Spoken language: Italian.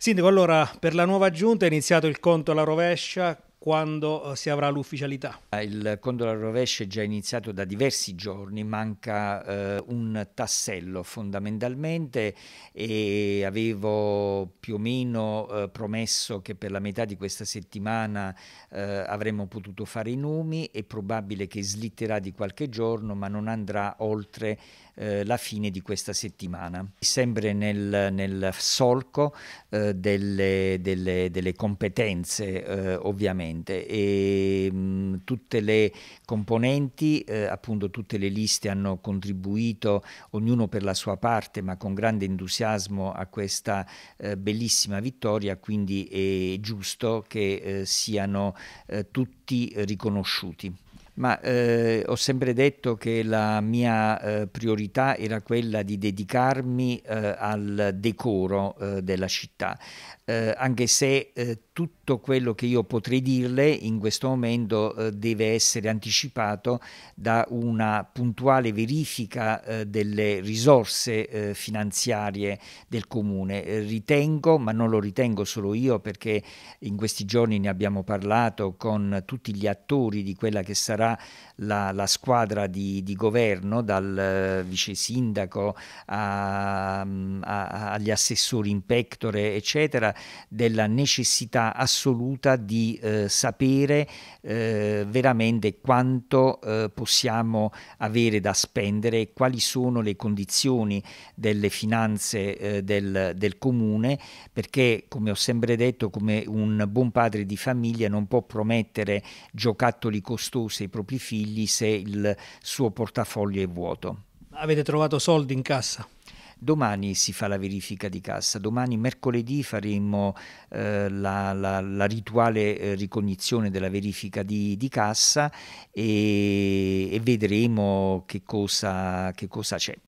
Sindaco, allora per la nuova giunta è iniziato il conto alla rovescia, quando eh, si avrà l'ufficialità? Eh, il conto alla rovescia è già iniziato da diversi giorni, manca eh, un tassello fondamentalmente e avevo più o meno eh, promesso che per la metà di questa settimana eh, avremmo potuto fare i nomi, è probabile che slitterà di qualche giorno ma non andrà oltre eh, la fine di questa settimana. Sempre nel, nel solco eh, delle, delle, delle, competenze eh, ovviamente e mh, mm, tutte le componenti, eh, appunto tutte le liste hanno contribuito ognuno per la sua parte ma con grande entusiasmo a questa eh, bellissima vittoria, quindi è giusto che siano tutti riconosciuti. Ma eh, ho sempre detto che la mia eh, priorità era quella di dedicarmi eh, al decoro eh, della città, eh, anche se eh, tutto quello che io potrei dirle in questo momento eh, deve essere anticipato da una puntuale verifica eh, delle risorse eh, finanziarie del comune. Eh, ritengo, ma non lo ritengo solo io perché in questi giorni ne abbiamo parlato con tutti gli attori di quella che sarà la, la squadra di, di, governo, dal eh, vice sindaco a, a, agli assessori in pectore, eccetera, della necessità assoluta di eh, sapere eh, veramente quanto eh, possiamo avere da spendere quali sono le condizioni delle finanze eh, del, del, comune, perché come ho sempre detto, come un buon padre di famiglia non può promettere giocattoli costosi ai propri figli se il suo portafoglio è vuoto. Avete trovato soldi in cassa? Domani si fa la verifica di cassa, domani mercoledì faremo eh, la, la, la, rituale eh, ricognizione della verifica di, di cassa e, e, vedremo che cosa, che cosa c'è.